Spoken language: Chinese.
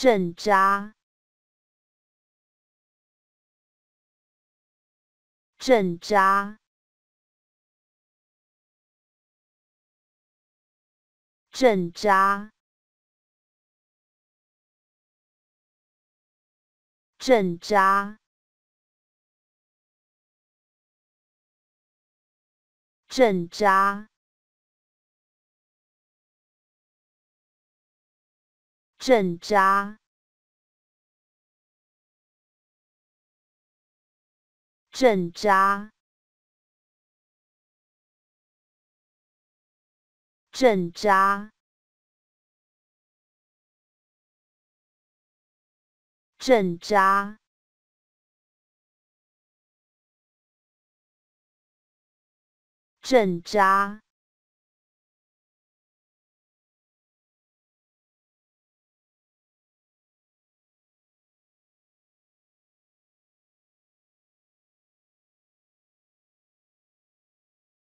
镇扎，镇扎，镇扎，镇扎，镇扎。镇扎镇扎镇扎镇扎镇扎